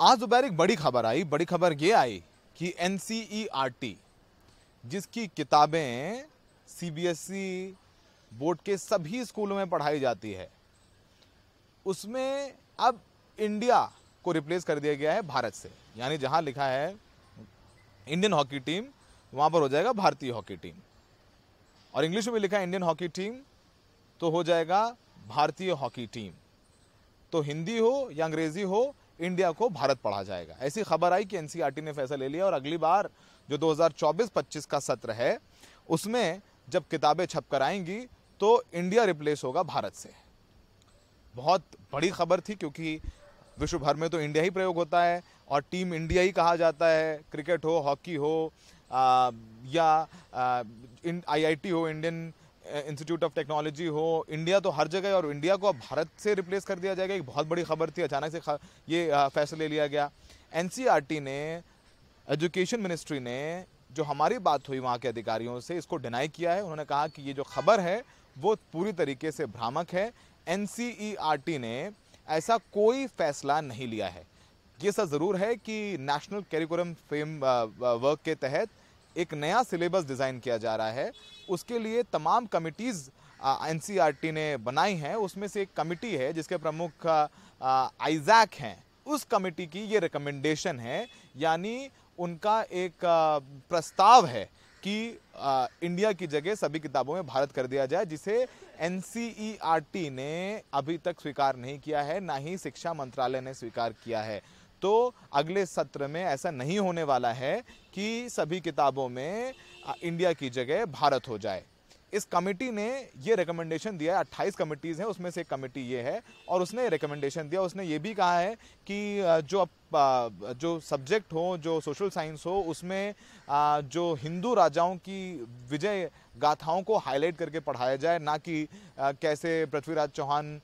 आज दोपहर एक बड़ी खबर आई बड़ी खबर ये आई कि एन e जिसकी किताबें सी e बोर्ड के सभी स्कूलों में पढ़ाई जाती है उसमें अब इंडिया को रिप्लेस कर दिया गया है भारत से यानी जहां लिखा है इंडियन हॉकी टीम वहां पर हो जाएगा भारतीय हॉकी टीम और इंग्लिश में लिखा है इंडियन हॉकी टीम तो हो जाएगा भारतीय हॉकी टीम तो हिंदी हो या अंग्रेज़ी हो इंडिया को भारत पढ़ा जाएगा ऐसी खबर आई कि एनसीईआरटी ने फैसला ले लिया और अगली बार जो 2024-25 का सत्र है उसमें जब किताबें छप कर आएंगी तो इंडिया रिप्लेस होगा भारत से बहुत बड़ी खबर थी क्योंकि विश्व भर में तो इंडिया ही प्रयोग होता है और टीम इंडिया ही कहा जाता है क्रिकेट हो हॉकी हो आ, या आई आई टी हो इंडियन इंस्टीट्यूट ऑफ टेक्नोलॉजी हो इंडिया तो हर जगह और इंडिया को अब भारत से रिप्लेस कर दिया जाएगा एक बहुत बड़ी खबर थी अचानक से ये फैसला ले लिया गया एन ने एजुकेशन मिनिस्ट्री ने जो हमारी बात हुई वहाँ के अधिकारियों से इसको डिनाई किया है उन्होंने कहा कि ये जो खबर है वो पूरी तरीके से भ्रामक है एन ने ऐसा कोई फैसला नहीं लिया है ये सब ज़रूर है कि नेशनल कैरिकुलम फ्रेम वर्क के तहत एक नया सिलेबस डिज़ाइन किया जा रहा है उसके लिए तमाम कमिटीज़ एन ने बनाई हैं उसमें से एक कमिटी है जिसके प्रमुख आइजैक हैं उस कमेटी की ये रिकमेंडेशन है यानी उनका एक प्रस्ताव है कि इंडिया की जगह सभी किताबों में भारत कर दिया जाए जिसे एन ने अभी तक स्वीकार नहीं किया है ना ही शिक्षा मंत्रालय ने स्वीकार किया है तो अगले सत्र में ऐसा नहीं होने वाला है कि सभी किताबों में इंडिया की जगह भारत हो जाए इस कमेटी ने ये रिकमेंडेशन दिया है 28 कमेटीज़ हैं उसमें से एक कमेटी ये है और उसने रिकमेंडेशन दिया उसने ये भी कहा है कि जो अब जो सब्जेक्ट हो जो सोशल साइंस हो उसमें जो हिंदू राजाओं की विजय गाथाओं को हाईलाइट करके पढ़ाया जाए ना कि कैसे पृथ्वीराज चौहान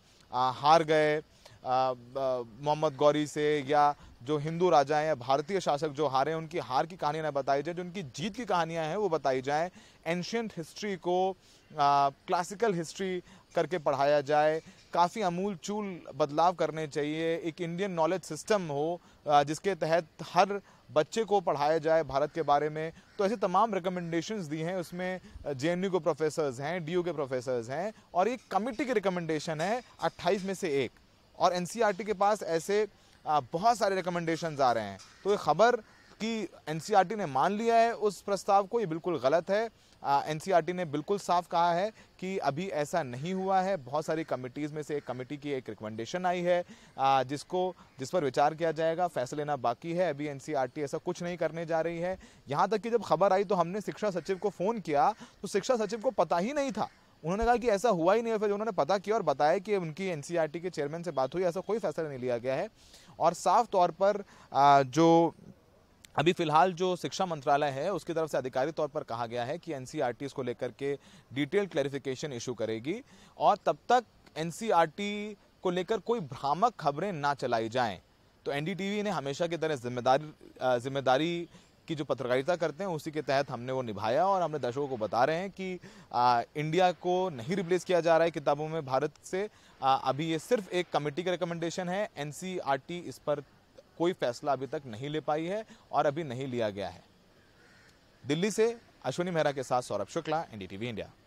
हार गए मोहम्मद गौरी से या जो हिंदू राजा हैं भारतीय शासक जो हारे उनकी हार की कहानियाँ ना बताई जाए जो उनकी जीत की कहानियाँ हैं वो बताई जाएँ एंशियंट हिस्ट्री को क्लासिकल हिस्ट्री करके पढ़ाया जाए काफ़ी अमूल चूल बदलाव करने चाहिए एक इंडियन नॉलेज सिस्टम हो जिसके तहत हर बच्चे को पढ़ाया जाए भारत के बारे में तो ऐसे तमाम रिकमेंडेशंस दी हैं उसमें जे के प्रोफेसर्स हैं डी के प्रोफेसर्स हैं और एक कमिटी की रिकमेंडेशन है अट्ठाईस में से एक और एन e के पास ऐसे बहुत सारे रिकमेंडेशन आ रहे हैं तो ये खबर कि एन e ने मान लिया है उस प्रस्ताव को ये बिल्कुल गलत है एन e ने बिल्कुल साफ कहा है कि अभी ऐसा नहीं हुआ है बहुत सारी कमिटीज़ में से एक कमेटी की एक रिकमेंडेशन आई है आ, जिसको जिस पर विचार किया जाएगा फैसला लेना बाकी है अभी एन ऐसा कुछ नहीं करने जा रही है यहाँ तक कि जब खबर आई तो हमने शिक्षा सचिव को फ़ोन किया तो शिक्षा सचिव को पता ही नहीं था उन्होंने कहा कि ऐसा हुआ ही नहीं है फिर उन्होंने पता किया और बताया कि उनकी एन e के चेयरमैन से बात हुई ऐसा कोई फैसला नहीं लिया गया है और साफ तौर पर जो अभी फिलहाल जो शिक्षा मंत्रालय है उसकी तरफ से आधिकारिक तौर पर कहा गया है कि एन e को लेकर के डिटेल क्लैरिफिकेशन इशू करेगी और तब तक एन e को लेकर कोई भ्रामक खबरें ना चलाई जाएं तो एन ने हमेशा की तरह जिम्मेदारी जिम्मेदारी की जो पत्रकारिता करते हैं उसी के तहत हमने वो निभाया और हमने दर्शकों को बता रहे हैं कि आ, इंडिया को नहीं रिप्लेस किया जा रहा है किताबों में भारत से आ, अभी ये सिर्फ एक कमेटी का रिकमेंडेशन है एन e इस पर कोई फैसला अभी तक नहीं ले पाई है और अभी नहीं लिया गया है दिल्ली से अश्विनी मेहरा के साथ सौरभ शुक्ला एनडीटीवी इंडिया